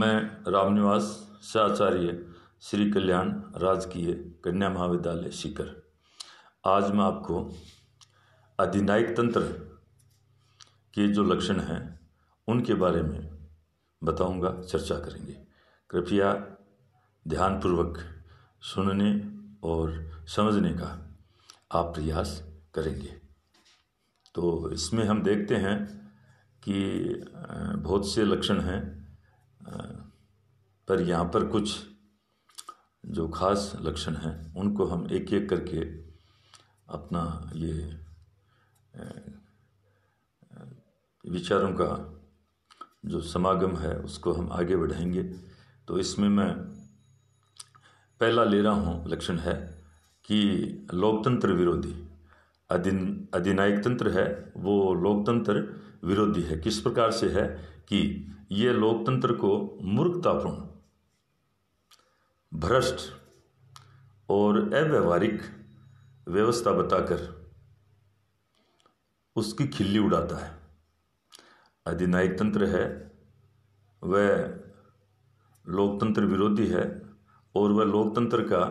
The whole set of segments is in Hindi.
मैं रामनिवास शाचार्य श्री कल्याण राजकीय कन्या महाविद्यालय शिखर आज मैं आपको अधिनायक तंत्र के जो लक्षण हैं उनके बारे में बताऊंगा चर्चा करेंगे कृपया ध्यानपूर्वक सुनने और समझने का आप प्रयास करेंगे तो इसमें हम देखते हैं कि बहुत से लक्षण हैं पर यहाँ पर कुछ जो खास लक्षण हैं उनको हम एक एक करके अपना ये विचारों का जो समागम है उसको हम आगे बढ़ाएंगे तो इसमें मैं पहला ले रहा हूँ लक्षण है कि लोकतंत्र विरोधी अधिन अधिनायक तंत्र है वो लोकतंत्र विरोधी है किस प्रकार से है कि ये लोकतंत्र को मूर्खतापूर्ण भ्रष्ट और अव्यवहारिक व्यवस्था बताकर उसकी खिल्ली उड़ाता है अधिनायक तंत्र है वह लोकतंत्र विरोधी है और वह लोकतंत्र का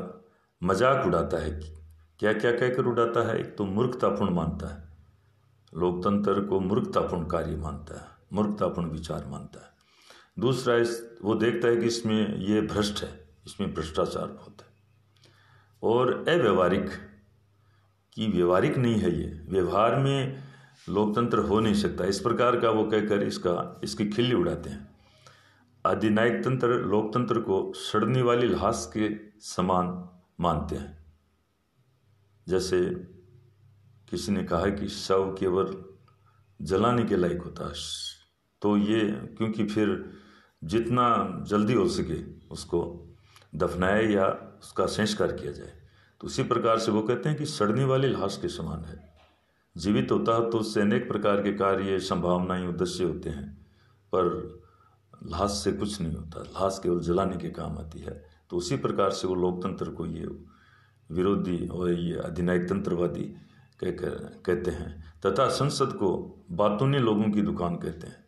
मजाक उड़ाता है क्या क्या कहकर उड़ाता है एक तो मूर्खतापूर्ण मानता है लोकतंत्र को मूर्खतापूर्ण कार्य मानता है मूर्खतापूर्ण विचार मानता है दूसरा इस वो देखता है कि इसमें ये भ्रष्ट है इसमें भ्रष्टाचार बहुत है और अव्यवहारिक कि व्यवहारिक नहीं है ये व्यवहार में लोकतंत्र हो नहीं सकता इस प्रकार का वो कहकर इसका इसकी खिल्ली उड़ाते हैं अधिनायक तंत्र लोकतंत्र को सड़ने वाली लाश के समान मानते हैं जैसे किसी ने कहा कि शव केवल जलाने के लायक होता है तो ये क्योंकि फिर जितना जल्दी हो सके उसको दफनाए या उसका संस्कार किया जाए तो उसी प्रकार से वो कहते हैं कि सड़ने वाले लाश के समान है जीवित होता है तो उससे अनेक प्रकार के कार्य संभावनाएं उद्देश्य होते हैं पर लाश से कुछ नहीं होता लाश केवल जलाने के काम आती है तो उसी प्रकार से वो लोकतंत्र को ये विरोधी और ये अधिनायक तंत्रवादी कहकर कहते हैं तथा संसद को बातूनी लोगों की दुकान कहते हैं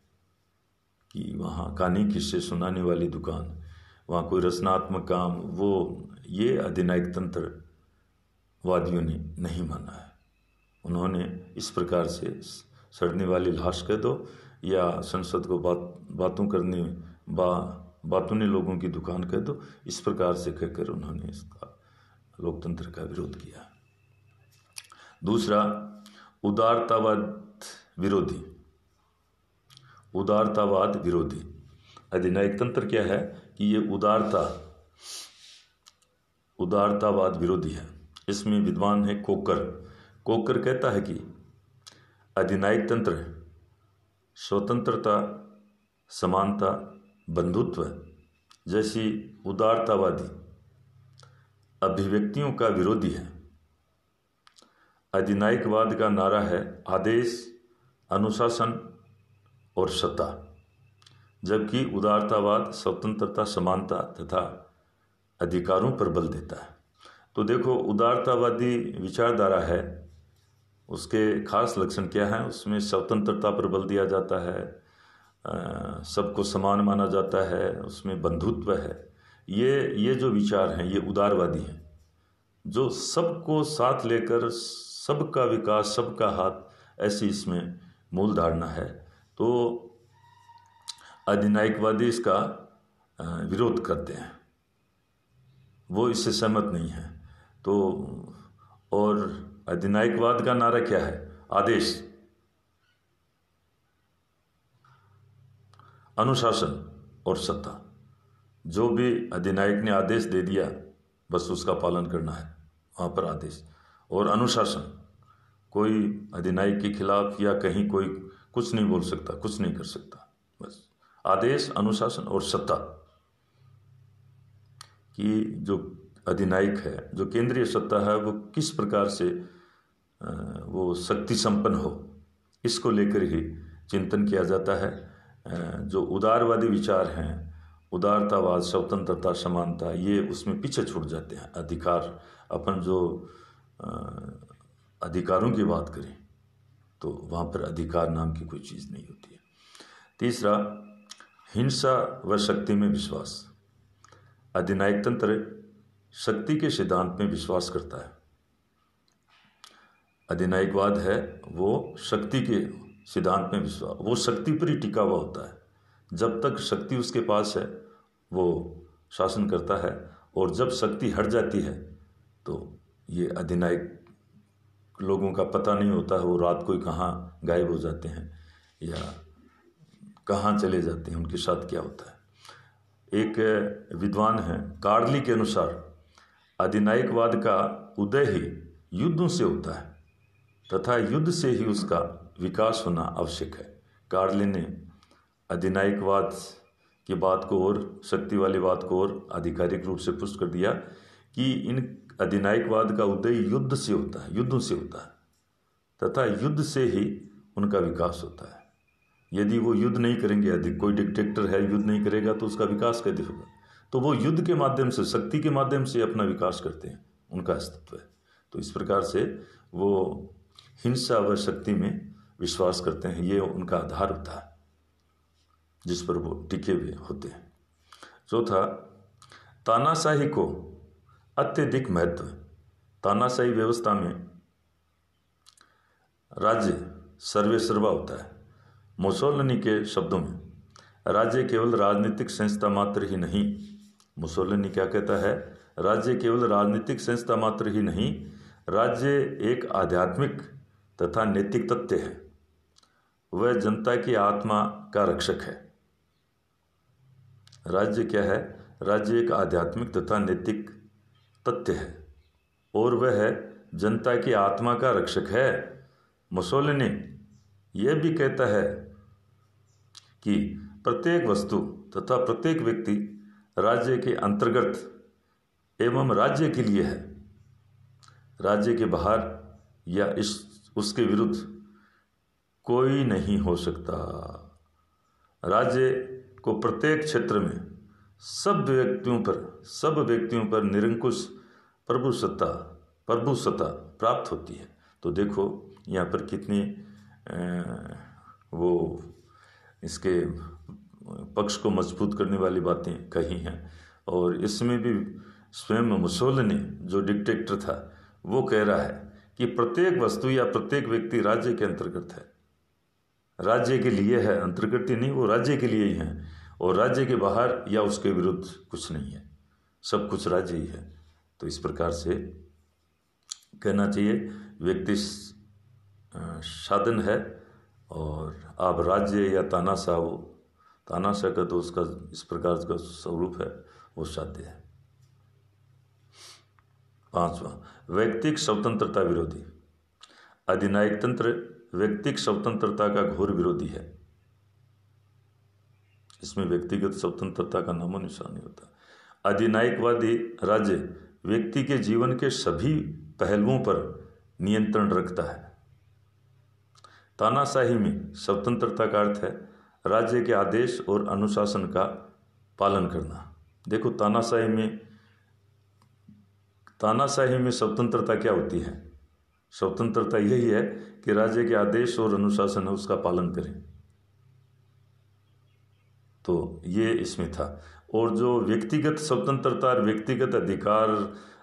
कि वहाँ कहानी किस्से सुनाने वाली दुकान वहाँ कोई रचनात्मक काम वो ये अधिनायक तंत्र वादियों ने नहीं माना है उन्होंने इस प्रकार से सड़ने वाली लाश कह दो या संसद को बात बातों करने बा बातों ने लोगों की दुकान कह दो इस प्रकार से कहकर उन्होंने इसका लोकतंत्र का विरोध किया दूसरा उदारतावाद विरोधी उदारतावाद विरोधी अधिनायक तंत्र क्या है कि ये उदारता उदारतावाद विरोधी है इसमें विद्वान है कोकर कोकर कहता है कि अधिनायक तंत्र स्वतंत्रता समानता बंधुत्व जैसी उदारतावादी अभिव्यक्तियों का विरोधी है अधिनायकवाद का नारा है आदेश अनुशासन और सत्ता जबकि उदारतावाद स्वतंत्रता समानता तथा अधिकारों पर बल देता है तो देखो उदारतावादी विचारधारा है उसके खास लक्षण क्या हैं उसमें स्वतंत्रता पर बल दिया जाता है सबको समान माना जाता है उसमें बंधुत्व है ये ये जो विचार हैं ये उदारवादी हैं जो सबको साथ लेकर सबका विकास सबका हाथ ऐसी इसमें मूल धारणा है तो अधिनायकवादी इसका विरोध करते हैं वो इससे सहमत नहीं है तो और अधिनायकवाद का नारा क्या है आदेश अनुशासन और सत्ता जो भी अधिनायक ने आदेश दे दिया बस उसका पालन करना है वहां पर आदेश और अनुशासन कोई अधिनायक के खिलाफ या कहीं कोई कुछ नहीं बोल सकता कुछ नहीं कर सकता बस आदेश अनुशासन और सत्ता कि जो अधिनायक है जो केंद्रीय सत्ता है वो किस प्रकार से वो शक्ति संपन्न हो इसको लेकर ही चिंतन किया जाता है जो उदारवादी विचार हैं उदारतावाद स्वतंत्रता समानता ये उसमें पीछे छूट जाते हैं अधिकार अपन जो अधिकारों की बात करें तो वहाँ पर अधिकार नाम की कोई चीज़ नहीं होती है तीसरा हिंसा व शक्ति में विश्वास अधिनायक तंत्र शक्ति के सिद्धांत में विश्वास करता है अधिनायकवाद है वो शक्ति के सिद्धांत में विश्वास वो शक्ति पर ही टिका हुआ होता है जब तक शक्ति उसके पास है वो शासन करता है और जब शक्ति हट जाती है तो ये अधिनायक लोगों का पता नहीं होता है वो रात को ही कहाँ गायब हो जाते हैं या कहाँ चले जाते हैं उनके साथ क्या होता है एक विद्वान है कार्ली के अनुसार अधिनायकवाद का उदय ही युद्धों से होता है तथा युद्ध से ही उसका विकास होना आवश्यक है कार्ली ने अधिनायकवाद की बात को और शक्ति वाली बात को और आधिकारिक रूप से पुष्ट कर दिया कि इन अधिनायकवाद का उदय युद्ध से होता है युद्धों से होता है तथा युद्ध से ही उनका विकास होता है यदि वो युद्ध नहीं करेंगे यदि कोई डिक्टेक्टर है युद्ध नहीं करेगा तो उसका विकास कैसे होगा तो वो युद्ध के माध्यम से शक्ति के माध्यम से अपना विकास करते हैं उनका अस्तित्व है तो इस प्रकार से वो हिंसा व शक्ति में विश्वास करते हैं ये उनका आधार होता है जिस पर वो टिके हुए होते हैं चौथा तानाशाही को अत्यधिक महत्व तानाशाही व्यवस्था में राज्य सर्वे सर्वा होता है मुसोलनी के शब्दों में राज्य केवल राजनीतिक संस्था मात्र ही नहीं मुसोलनी क्या कहता है राज्य केवल राजनीतिक संस्था मात्र ही नहीं राज्य एक आध्यात्मिक तथा नैतिक तथ्य है वह जनता की आत्मा का रक्षक है राज्य क्या है राज्य एक आध्यात्मिक तथा नैतिक तथ्य है और वह जनता की आत्मा का रक्षक है मुसोलिनी यह भी कहता है कि प्रत्येक वस्तु तथा प्रत्येक व्यक्ति राज्य के अंतर्गत एवं राज्य के लिए है राज्य के बाहर या इस उसके विरुद्ध कोई नहीं हो सकता राज्य को प्रत्येक क्षेत्र में सब व्यक्तियों पर सब व्यक्तियों पर निरंकुश प्रभु सत्ता प्रभु सत्ता प्राप्त होती है तो देखो यहाँ पर कितनी वो इसके पक्ष को मजबूत करने वाली बातें कही हैं और इसमें भी स्वयं मुसोलनी जो डिक्टेटर था वो कह रहा है कि प्रत्येक वस्तु या प्रत्येक व्यक्ति राज्य के अंतर्गत है राज्य के लिए है अंतर्गत ही नहीं वो राज्य के लिए ही है और राज्य के बाहर या उसके विरुद्ध कुछ नहीं है सब कुछ राज्य ही है तो इस प्रकार से कहना चाहिए व्यक्ति साधन है और आप राज्य या तानाशाह हो तानाशाह का तो उसका इस प्रकार का स्वरूप है वो साध्य है पांचवा व्यक्तिक स्वतंत्रता विरोधी अधिनायक तंत्र व्यक्तिक स्वतंत्रता का घोर विरोधी है इसमें व्यक्तिगत स्वतंत्रता का नामो निशान नहीं होता अधिनायकवादी राज्य व्यक्ति के जीवन के सभी पहलुओं पर नियंत्रण रखता है तानाशाही में स्वतंत्रता का अर्थ है राज्य के आदेश और अनुशासन का पालन करना देखो तानाशाही में तानाशाही में स्वतंत्रता क्या होती है स्वतंत्रता यही है कि राज्य के आदेश और अनुशासन है उसका पालन करें तो ये इसमें था और जो व्यक्तिगत स्वतंत्रता और व्यक्तिगत अधिकार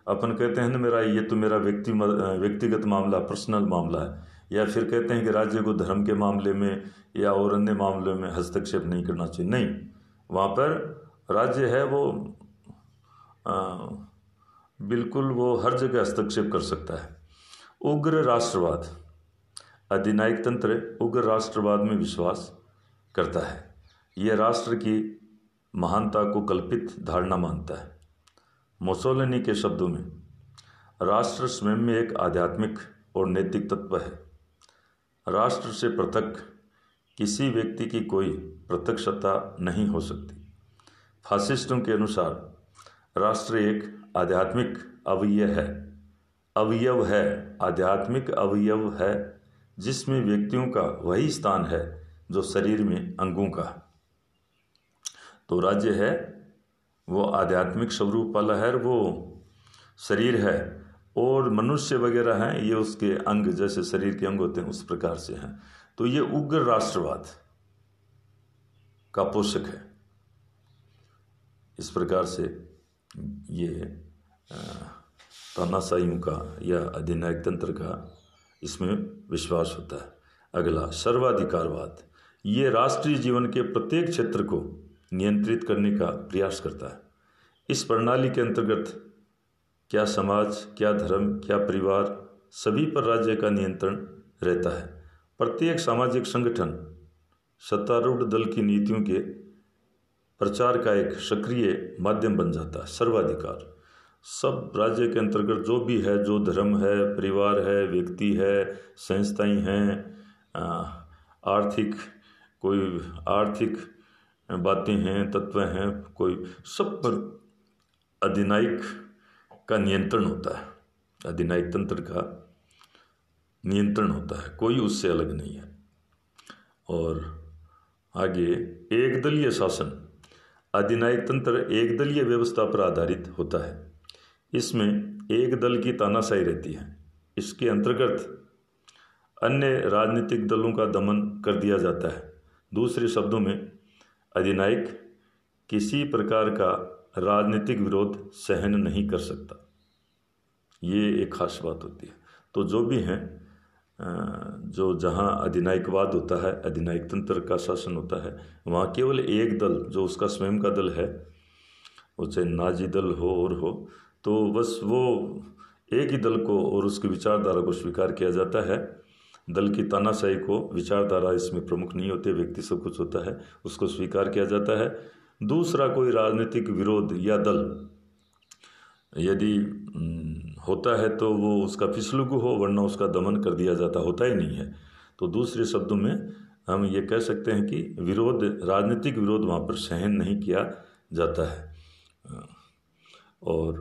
अपन कहते हैं ना मेरा ये तो मेरा व्यक्ति व्यक्तिगत मामला पर्सनल मामला है या फिर कहते हैं कि राज्य को धर्म के मामले में या और अन्य मामले में हस्तक्षेप नहीं करना चाहिए नहीं वहाँ पर राज्य है वो आ, बिल्कुल वो हर जगह हस्तक्षेप कर सकता है उग्र राष्ट्रवाद अधिनायक तंत्र उग्र राष्ट्रवाद में विश्वास करता है यह राष्ट्र की महानता को कल्पित धारणा मानता है मोसोलिनी के शब्दों में राष्ट्र स्वयं में एक आध्यात्मिक और नैतिक तत्व है राष्ट्र से पृथक किसी व्यक्ति की कोई प्रत्यक्षता नहीं हो सकती फासिस्टों के अनुसार राष्ट्र एक आध्यात्मिक अवयव है अवयव है आध्यात्मिक अवयव है जिसमें व्यक्तियों का वही स्थान है जो शरीर में अंगों का है तो राज्य है वो आध्यात्मिक स्वरूप वाला है वो शरीर है और मनुष्य वगैरह हैं ये उसके अंग जैसे शरीर के अंग होते हैं उस प्रकार से हैं तो ये उग्र राष्ट्रवाद का पोषक है इस प्रकार से ये तानाशाहियों का या अधिनायक तंत्र का इसमें विश्वास होता है अगला सर्वाधिकारवाद ये राष्ट्रीय जीवन के प्रत्येक क्षेत्र को नियंत्रित करने का प्रयास करता है इस प्रणाली के अंतर्गत क्या समाज क्या धर्म क्या परिवार सभी पर राज्य का नियंत्रण रहता है प्रत्येक सामाजिक संगठन सत्तारूढ़ दल की नीतियों के प्रचार का एक सक्रिय माध्यम बन जाता है सर्वाधिकार सब राज्य के अंतर्गत जो भी है जो धर्म है परिवार है व्यक्ति है संस्थाएं हैं आर्थिक कोई आर्थिक बातें हैं तत्व हैं कोई सब पर अधिनायक का नियंत्रण होता है अधिनायक तंत्र का नियंत्रण होता है कोई उससे अलग नहीं है और आगे एकदलीय शासन अधिनायक तंत्र एकदलीय व्यवस्था पर आधारित होता है इसमें एक दल की तानाशाही रहती है इसके अंतर्गत अन्य राजनीतिक दलों का दमन कर दिया जाता है दूसरे शब्दों में अधिनायक किसी प्रकार का राजनीतिक विरोध सहन नहीं कर सकता ये एक खास बात होती है तो जो भी हैं जो जहाँ अधिनायकवाद होता है अधिनायक तंत्र का शासन होता है वहाँ केवल एक दल जो उसका स्वयं का दल है वो चाहे नाजी दल हो और हो तो बस वो एक ही दल को और उसकी विचारधारा को स्वीकार किया जाता है दल की तानाशाही को विचारधारा इसमें प्रमुख नहीं होते व्यक्ति सब कुछ होता है उसको स्वीकार किया जाता है दूसरा कोई राजनीतिक विरोध या दल यदि हम्म, होता है तो वो उसका फिसलुगु हो वरना उसका दमन कर दिया जाता होता ही नहीं है तो दूसरे शब्दों में हम ये कह सकते हैं कि विरोध राजनीतिक विरोध वहाँ पर सहन नहीं किया जाता है और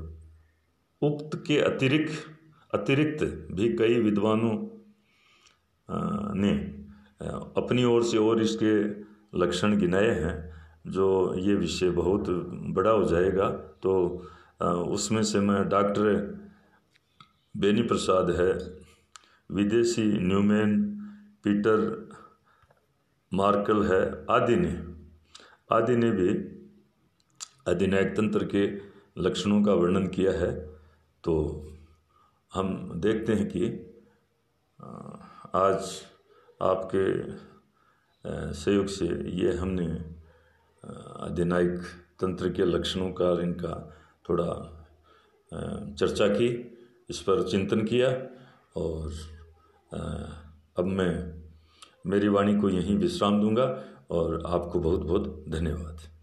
उक्त के अतिरिक्त अतिरिक्त भी कई विद्वानों ने अपनी ओर से और इसके लक्षण गिनाए हैं जो ये विषय बहुत बड़ा हो जाएगा तो उसमें से मैं डॉक्टर बेनी प्रसाद है विदेशी न्यूमैन पीटर मार्कल है आदि ने आदि ने भी अधिनायक तंत्र के लक्षणों का वर्णन किया है तो हम देखते हैं कि आज आपके सहयोग से ये हमने अधिनायक तंत्र के लक्षणों का और इनका थोड़ा चर्चा की इस पर चिंतन किया और अब मैं मेरी वाणी को यहीं विश्राम दूंगा और आपको बहुत बहुत धन्यवाद